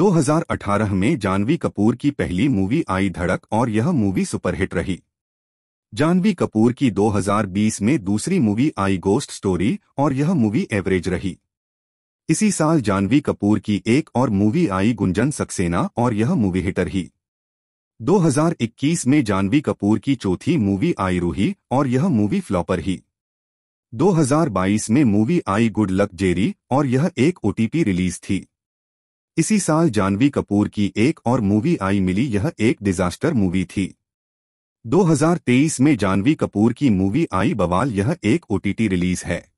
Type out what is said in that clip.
2018 में जानवी कपूर की पहली मूवी आई धड़क और यह मूवी सुपरहिट रही जानवी कपूर की 2020 में दूसरी मूवी आई गोस्ट स्टोरी और यह मूवी एवरेज रही इसी साल जानवी कपूर की एक और मूवी आई गुंजन सक्सेना और यह मूवी हिटर ही 2021 में जानवी कपूर की चौथी मूवी आई रूही और यह मूवी फ्लॉपर ही 2022 में मूवी आई गुड लक जेरी और यह एक ओटीपी रिलीज थी इसी साल जानवी कपूर की एक और मूवी आई मिली यह एक डिजास्टर मूवी थी 2023 में जानवी कपूर की मूवी आई बवाल यह एक ओटीटी रिलीज है